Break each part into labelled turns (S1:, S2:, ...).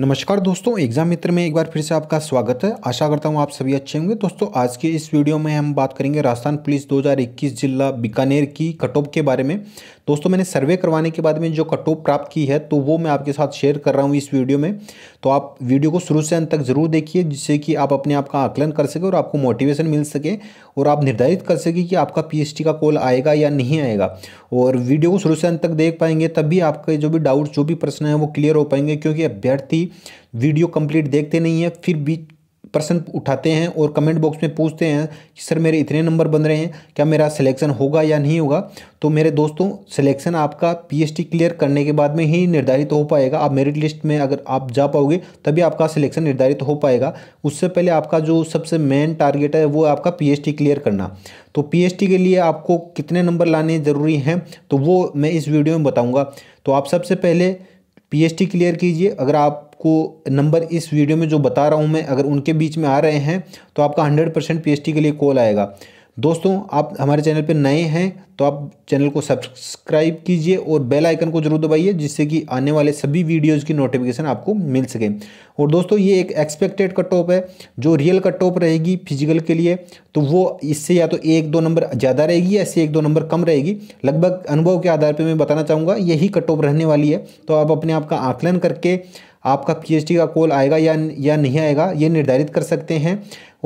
S1: नमस्कार दोस्तों एग्जाम मित्र में एक बार फिर से आपका स्वागत है आशा करता हूँ आप सभी अच्छे होंगे दोस्तों आज के इस वीडियो में हम बात करेंगे राजस्थान पुलिस 2021 जिला बीकानेर की कट ऑफ के बारे में दोस्तों मैंने सर्वे करवाने के बाद में जो कट ऑफ प्राप्त की है तो वो मैं आपके साथ शेयर कर रहा हूँ इस वीडियो में तो आप वीडियो को शुरू से अंत तक जरूर देखिए जिससे कि आप अपने आप का आकलन कर सके और आपको मोटिवेशन मिल सके और आप निर्धारित कर सके कि आपका पी का कॉल आएगा या नहीं आएगा और वीडियो को शुरू से अंत तक देख पाएंगे तभी आपके जो भी डाउट जो भी प्रश्न है वो क्लियर हो पाएंगे क्योंकि अभ्यर्थी वीडियो कंप्लीट देखते नहीं है फिर भी प्रश्न उठाते हैं और कमेंट बॉक्स में पूछते हैं कि सर मेरे इतने नंबर बन रहे हैं क्या मेरा सिलेक्शन होगा या नहीं होगा तो मेरे दोस्तों सिलेक्शन आपका पीएचडी क्लियर करने के बाद में ही निर्धारित हो पाएगा आप मेरिट लिस्ट में अगर आप जा पाओगे तभी आपका सिलेक्शन निर्धारित हो पाएगा उससे पहले आपका जो सबसे मेन टारगेट है वो आपका पीएचडी क्लियर करना तो पीएचडी के लिए आपको कितने नंबर लाने ज़रूरी हैं तो वो मैं इस वीडियो में बताऊँगा तो आप सबसे पहले पीएसटी क्लियर कीजिए अगर आपको नंबर इस वीडियो में जो बता रहा हूँ मैं अगर उनके बीच में आ रहे हैं तो आपका हंड्रेड परसेंट पी के लिए कॉल आएगा दोस्तों आप हमारे चैनल पर नए हैं तो आप चैनल को सब्सक्राइब कीजिए और बेल आइकन को जरूर दबाइए जिससे कि आने वाले सभी वीडियोज़ की नोटिफिकेशन आपको मिल सके और दोस्तों ये एक एक्सपेक्टेड कट ऑफ है जो रियल कट ऑफ रहेगी फिजिकल के लिए तो वो इससे या तो एक दो नंबर ज़्यादा रहेगी या इससे एक दो नंबर कम रहेगी लगभग अनुभव के आधार पर मैं बताना चाहूँगा यही कट ऑफ रहने वाली है तो आप अपने आप का आकलन करके आपका पीएचडी का कॉल आएगा या या नहीं आएगा ये निर्धारित कर सकते हैं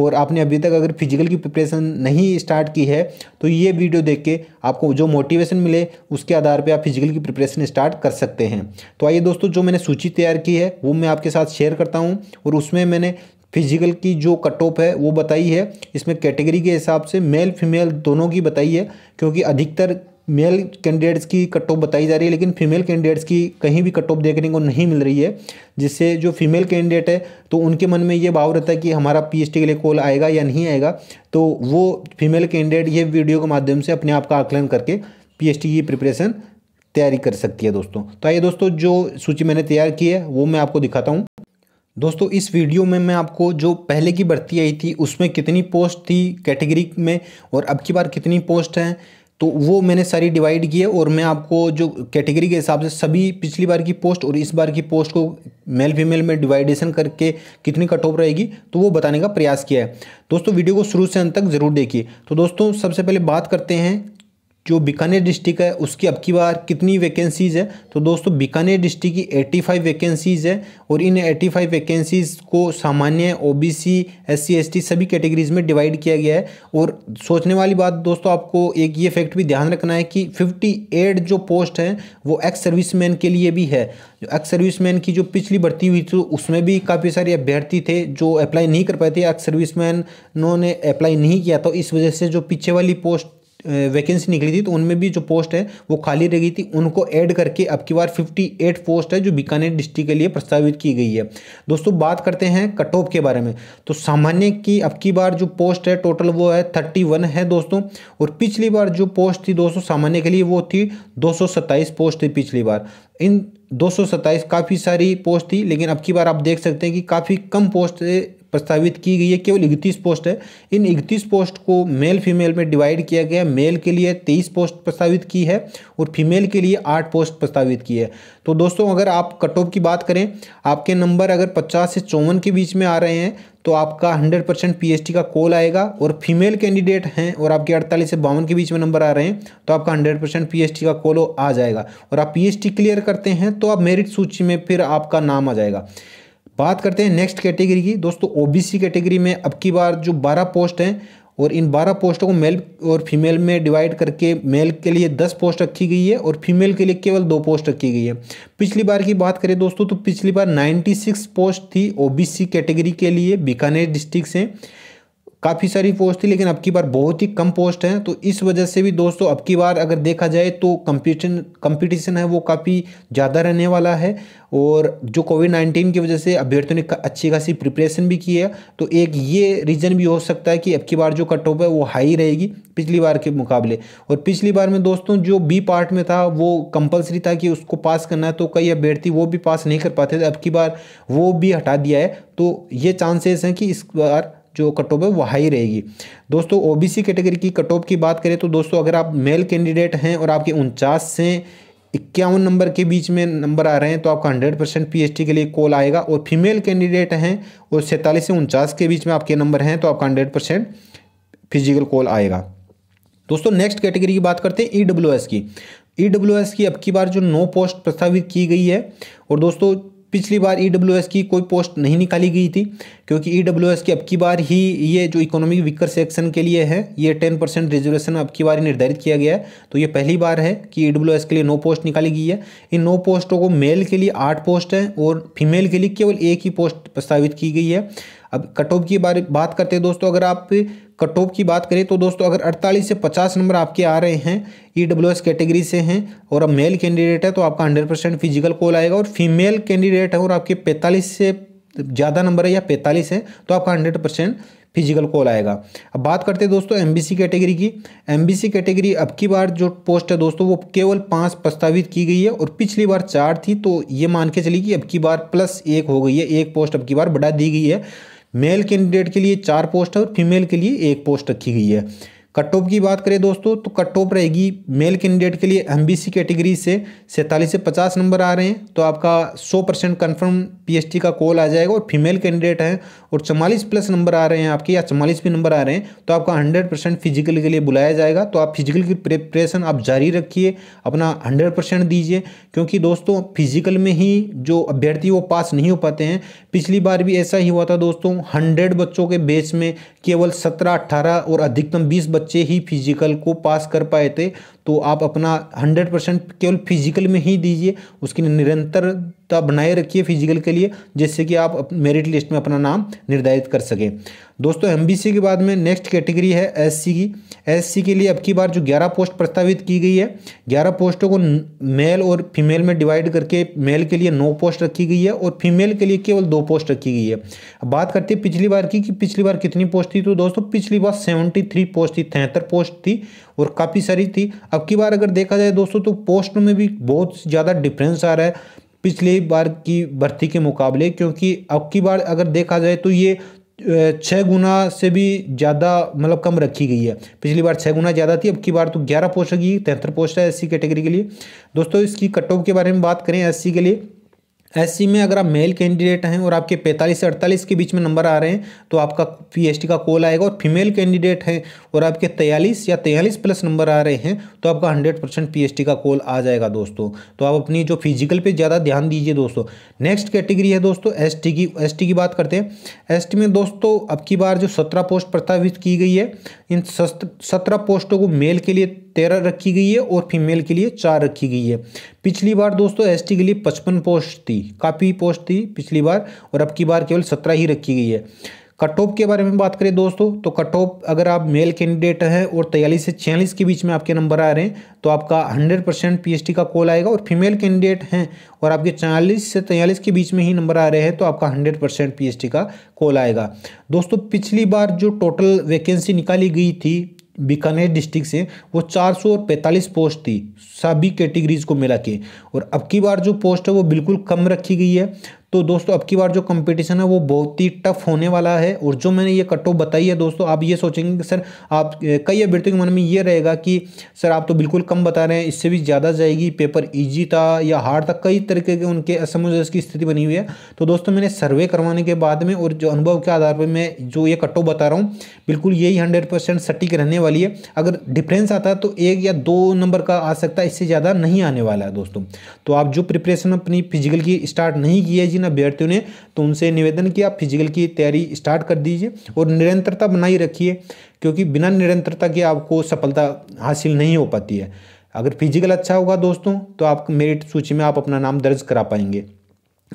S1: और आपने अभी तक अगर फिजिकल की प्रिपरेशन नहीं स्टार्ट की है तो ये वीडियो देख के आपको जो मोटिवेशन मिले उसके आधार पे आप फिजिकल की प्रिपरेशन स्टार्ट कर सकते हैं तो आइए दोस्तों जो मैंने सूची तैयार की है वो मैं आपके साथ शेयर करता हूँ और उसमें मैंने फिजिकल की जो कट ऑफ है वो बताई है इसमें कैटेगरी के हिसाब से मेल फीमेल दोनों की बताई है क्योंकि अधिकतर मेल कैंडिडेट्स की कट ऑफ बताई जा रही है लेकिन फीमेल कैंडिडेट्स की कहीं भी कट ऑफ देखने को नहीं मिल रही है जिससे जो फीमेल कैंडिडेट है तो उनके मन में ये भाव रहता है कि हमारा पीएचडी के लिए कॉल आएगा या नहीं आएगा तो वो फीमेल कैंडिडेट ये वीडियो के माध्यम से अपने आप का आकलन करके पी की प्रिपरेशन तैयारी कर सकती है दोस्तों तो आइए दोस्तों जो सूची मैंने तैयार की है वो मैं आपको दिखाता हूँ दोस्तों इस वीडियो में मैं आपको जो पहले की भर्ती आई थी उसमें कितनी पोस्ट थी कैटेगरी में और अब की बार कितनी पोस्ट हैं तो वो मैंने सारी डिवाइड की है और मैं आपको जो कैटेगरी के हिसाब से सभी पिछली बार की पोस्ट और इस बार की पोस्ट को मेल फीमेल में डिवाइडेशन करके कितनी कट ऑफ रहेगी तो वो बताने का प्रयास किया है दोस्तों वीडियो को शुरू से अंत तक ज़रूर देखिए तो दोस्तों सबसे पहले बात करते हैं जो बीकानेर डिस्ट्रिक्ट है उसकी अब की बार कितनी वैकेंसीज़ है तो दोस्तों बीकानेर डिस्ट्रिक्ट की फाइव वैकेंसीज़ है और इन एट्टी फाइव वैकेंसीज़ को सामान्य ओबीसी एससी एसटी सभी कैटेगरीज में डिवाइड किया गया है और सोचने वाली बात दोस्तों आपको एक ये फैक्ट भी ध्यान रखना है कि फिफ्टी जो पोस्ट हैं वो एक्स सर्विस के लिए भी है जो एक्स सर्विस की जो पिछली भर्ती हुई थी उसमें भी काफ़ी सारे अभ्यर्थी थे जो अप्लाई नहीं कर पाए थे एक्स सर्विस ने अप्लाई नहीं किया तो इस वजह से जो पीछे वाली पोस्ट वैकेंसी निकली थी तो उनमें भी जो पोस्ट है वो खाली रह गई थी उनको ऐड करके अब की बार फिफ्टी एट पोस्ट है जो बीकानेर डिस्ट्रिक्ट के लिए प्रस्तावित की गई है दोस्तों बात करते हैं कट ऑफ के बारे में तो सामान्य की अब की बार जो पोस्ट है टोटल वो है थर्टी वन है दोस्तों और पिछली बार जो पोस्ट थी दोस्तों सामान्य के लिए वो थी दो पोस्ट थी पिछली बार इन दो काफ़ी सारी पोस्ट थी लेकिन अब की बार आप देख सकते हैं कि काफ़ी कम पोस्ट प्रस्तावित की गई है केवल इकतीस पोस्ट है इन इकतीस पोस्ट को मेल फीमेल में डिवाइड किया गया मेल के लिए तेईस पोस्ट प्रस्तावित की है और फीमेल के लिए आठ पोस्ट प्रस्तावित की है तो दोस्तों अगर आप कट ऑफ की बात करें आपके नंबर अगर पचास से चौवन के बीच में आ रहे हैं तो आपका 100 परसेंट पी का कॉल आएगा और फीमेल कैंडिडेट हैं और आपके 48 से बावन के बीच में नंबर आ रहे हैं तो आपका 100 परसेंट पी का कॉल आ जाएगा और आप पी क्लियर करते हैं तो आप मेरिट सूची में फिर आपका नाम आ जाएगा बात करते हैं नेक्स्ट कैटेगरी की दोस्तों ओबीसी कैटेगरी में अब की बार जो बारह पोस्ट हैं और इन बारह पोस्टों को मेल और फीमेल में डिवाइड करके मेल के लिए दस पोस्ट रखी गई है और फीमेल के लिए केवल दो पोस्ट रखी गई है पिछली बार की बात करें दोस्तों तो पिछली बार नाइन्टी सिक्स पोस्ट थी ओबीसी कैटेगरी के लिए बीकानेर डिस्ट्रिक्ट से काफ़ी सारी पोस्ट थी लेकिन अब की बार बहुत ही कम पोस्ट हैं तो इस वजह से भी दोस्तों अब की बार अगर देखा जाए तो कंपटीशन कंपटीशन है वो काफ़ी ज़्यादा रहने वाला है और जो कोविड नाइन्टीन की वजह से अभ्यर्थियों ने अच्छी खासी प्रिपरेशन भी की है तो एक ये रीज़न भी हो सकता है कि अब की बार जो कट ऑफ है वो हाई रहेगी पिछली बार के मुकाबले और पिछली बार में दोस्तों जो बी पार्ट में था वो कंपलसरी था कि उसको पास करना है तो कई अभ्यर्थी वो भी पास नहीं कर पाते थे अब की बार वो भी हटा दिया है तो ये चांसेस हैं कि इस बार जो कट ऑफ है वो हाई रहेगी दोस्तों ओबीसी कैटेगरी की कट ऑफ की बात करें तो दोस्तों अगर आप मेल कैंडिडेट हैं और आपके उनचास से इक्यावन नंबर के बीच में नंबर आ रहे हैं तो आपका हंड्रेड परसेंट पी के लिए कॉल आएगा और फीमेल कैंडिडेट हैं और सैंतालीस से उनचास के बीच में आपके नंबर हैं तो आपका हंड्रेड परसेंट फिजिकल कॉल आएगा दोस्तों नेक्स्ट कैटेगरी की बात करते हैं ई e की ई e की अब की बार जो नो पोस्ट प्रस्तावित की गई है और दोस्तों पिछली बार ई e की कोई पोस्ट नहीं निकाली गई थी क्योंकि ई e की अब की बार ही ये जो इकोनॉमिक वीकर सेक्शन के लिए है ये टेन परसेंट रिजर्वेशन अब की बार ही निर्धारित किया गया है तो ये पहली बार है कि ई e के लिए नौ पोस्ट निकाली गई है इन नौ पोस्टों को मेल के लिए आठ पोस्ट हैं और फीमेल के लिए केवल एक ही पोस्ट प्रस्तावित की गई है अब कट ऑफ की बारे बात करते हैं दोस्तों अगर आप कट ऑफ की बात करें तो दोस्तों अगर 48 से 50 नंबर आपके आ रहे हैं ई डब्ल्यू एस कैटेगरी से हैं और अब मेल कैंडिडेट है तो आपका 100 परसेंट फिजिकल कॉल आएगा और फीमेल कैंडिडेट है और आपके 45 से ज़्यादा नंबर है या 45 है तो आपका 100 परसेंट फिजिकल कॉल आएगा अब बात करते हैं दोस्तों एम कैटेगरी की एम कैटेगरी अब की बार जो पोस्ट है दोस्तों वो केवल पाँच प्रस्तावित की गई है और पिछली बार चार थी तो ये मान के चली कि अब की बार प्लस एक हो गई है एक पोस्ट अब की बार बढ़ा दी गई है मेल कैंडिडेट के लिए चार पोस्ट है और फीमेल के लिए एक पोस्ट रखी गई है कट ऑफ की बात करें दोस्तों तो कट ऑफ रहेगी मेल कैंडिडेट के लिए एम कैटेगरी से सैंतालीस से पचास नंबर आ रहे हैं तो आपका सौ परसेंट कन्फर्म पी का कॉल आ जाएगा और फीमेल कैंडिडेट हैं और चवालीस प्लस नंबर आ रहे हैं आपके या चवालीस भी नंबर आ रहे हैं तो आपका हंड्रेड परसेंट फिजिकल के लिए बुलाया जाएगा तो आप फिजिकल की प्रिपरेशन आप जारी रखिए अपना हंड्रेड परसेंट दीजिए क्योंकि दोस्तों फिजिकल में ही जो अभ्यर्थी वो पास नहीं हो पाते हैं पिछली बार भी ऐसा ही हुआ था दोस्तों हंड्रेड बच्चों के बेच में केवल सत्रह अट्ठारह और अधिकतम बीस बच्चे बच्चे ही फिजिकल को पास कर पाए थे तो आप अपना हंड्रेड परसेंट केवल फिजिकल में ही दीजिए उसकी निरंतर आप बनाए रखिए फिजिकल के लिए जिससे कि आप मेरिट लिस्ट में अपना नाम निर्धारित कर सकें दोस्तों एम के बाद में नेक्स्ट कैटेगरी है एस की एस के लिए अब की बार जो ग्यारह पोस्ट प्रस्तावित की गई है ग्यारह पोस्टों को मेल और फीमेल में डिवाइड करके मेल के लिए नौ पोस्ट रखी गई है और फीमेल के लिए केवल दो पोस्ट रखी गई है अब बात करते हैं पिछली बार की कि पिछली बार कितनी पोस्ट थी तो दोस्तों पिछली बार सेवेंटी थ्री पोस्ट थी तिहत्तर पोस्ट थी और काफ़ी सारी थी अब की बार अगर देखा जाए दोस्तों तो पोस्ट में भी बहुत ज़्यादा डिफरेंस आ रहा है पिछली बार की भर्ती के मुकाबले क्योंकि अब की बार अगर देखा जाए तो ये छः गुना से भी ज़्यादा मतलब कम रखी गई है पिछली बार छः गुना ज़्यादा थी अब की बार तो ग्यारह पोस्ट होगी तिहत्तर पोस्ट है एससी कैटेगरी के, के लिए दोस्तों इसकी कट ऑफ के बारे में बात करें एससी के लिए एससी में अगर आप मेल कैंडिडेट हैं और आपके 45 से 48 के बीच में नंबर आ रहे हैं तो आपका पीएचडी का कॉल आएगा और फीमेल कैंडिडेट हैं और आपके 43 या 43 प्लस नंबर आ रहे हैं तो आपका 100 परसेंट पी का कॉल आ जाएगा दोस्तों तो आप अपनी जो फिजिकल पर ज़्यादा ध्यान दीजिए दोस्तों नेक्स्ट कैटेगरी है दोस्तों एस की एस की बात करते हैं एस में दोस्तों अब की बार जो सत्रह पोस्ट प्रस्तावित की गई है इन सत्रह पोस्टों को मेल के लिए तेरह रखी गई है और फीमेल के लिए चार रखी गई है पिछली बार दोस्तों एसटी के लिए पचपन पोस्ट थी काफ़ी पोस्ट थी पिछली बार और अब की बार केवल सत्रह ही रखी गई है कट ऑफ के बारे में बात करें दोस्तों तो कट ऑफ अगर आप मेल कैंडिडेट हैं और तैयलीस से छियालीस के बीच में आपके नंबर आ रहे हैं तो आपका 100 परसेंट पी का कॉल आएगा और फीमेल कैंडिडेट हैं और आपके चालीस से तैयलीस के बीच में ही नंबर आ रहे हैं तो आपका 100 परसेंट पी का कॉल आएगा दोस्तों पिछली बार जो टोटल वैकेंसी निकाली गई थी बीकानेर डिस्ट्रिक्ट से वो 445 पोस्ट थी सभी कैटेगरीज को मिला के और अब की बार जो पोस्ट है वो बिल्कुल कम रखी गई है तो दोस्तों अब की बार जो कंपटीशन है वो बहुत ही टफ होने वाला है और जो मैंने ये कट ऑफ बताई है दोस्तों आप ये सोचेंगे कि सर आप कई अभ्यर्थियों के मन में ये रहेगा कि सर आप तो बिल्कुल कम बता रहे हैं इससे भी ज़्यादा जाएगी पेपर ईजी था या हार्ड था कई तरीके के उनके असमंजस की स्थिति बनी हुई है तो दोस्तों मैंने सर्वे करवाने के बाद में और जो अनुभव के आधार पर मैं जो ये कट ऑफ बता रहा हूँ बिल्कुल यही हंड्रेड परसेंट सटीक रहने वाली है अगर डिफरेंस आता है तो एक या दो नंबर का आ सकता है इससे ज़्यादा नहीं आने वाला है दोस्तों तो आप जो प्रिपरेशन अपनी फिजिकल की स्टार्ट नहीं की है जिन जिन अभ्यर्थियों ने तो उनसे निवेदन किया फिजिकल की तैयारी स्टार्ट कर दीजिए और निरंतरता बनाई रखिए क्योंकि बिना निरंतरता के आपको सफलता हासिल नहीं हो पाती है अगर फिजिकल अच्छा होगा दोस्तों तो आप मेरिट सूची में आप अपना नाम दर्ज करा पाएंगे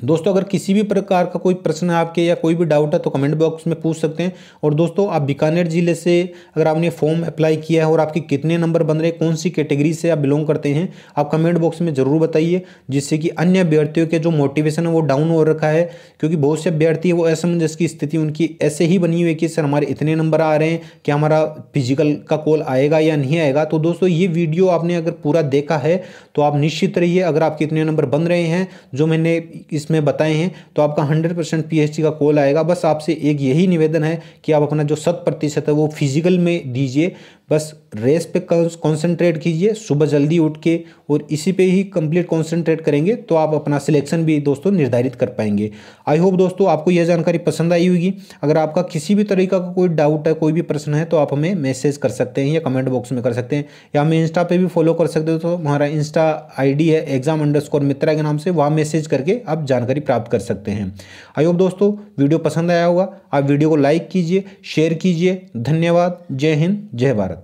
S1: दोस्तों अगर किसी भी प्रकार का कोई प्रश्न है आपके या कोई भी डाउट है तो कमेंट बॉक्स में पूछ सकते हैं और दोस्तों आप बीकानेर ज़िले से अगर आपने फॉर्म अप्लाई किया है और आपके कितने नंबर बन रहे हैं कौन सी कैटेगरी से आप बिलोंग करते हैं आप कमेंट बॉक्स में ज़रूर बताइए जिससे कि अन्य अभ्यर्थियों के जो मोटिवेशन है वो डाउन हो रखा है क्योंकि बहुत से अभ्यर्थी वो असमंजस की स्थिति उनकी ऐसे ही बनी हुई है कि सर हमारे इतने नंबर आ रहे हैं कि हमारा फिजिकल का कॉल आएगा या नहीं आएगा तो दोस्तों ये वीडियो आपने अगर पूरा देखा है तो आप निश्चित रहिए अगर आपके इतने नंबर बन रहे हैं जो मैंने इस इसमें बताए हैं तो आपका हंड्रेड परसेंट पी का कॉल आएगा बस आपसे एक यही निवेदन है कि आप अपना जो शत प्रतिशत है वो फिजिकल में दीजिए बस रेस पे कंसंट्रेट कीजिए सुबह जल्दी उठ के और इसी पे ही कंप्लीट कंसंट्रेट करेंगे तो आप अपना सिलेक्शन भी दोस्तों निर्धारित कर पाएंगे आई होप दोस्तों आपको यह जानकारी पसंद आई होगी अगर आपका किसी भी तरीका का कोई डाउट है कोई भी प्रश्न है तो आप हमें मैसेज कर सकते हैं या कमेंट बॉक्स में कर सकते हैं या हमें इंस्टा पर भी फॉलो कर सकते हो तो हमारा इंस्टा आई है एग्जाम अंडर मित्रा के नाम से वहाँ मैसेज करके आप जानकारी प्राप्त कर सकते हैं आई होप दोस्तों वीडियो पसंद आया होगा आप वीडियो को लाइक कीजिए शेयर कीजिए धन्यवाद जय हिंद जय भारत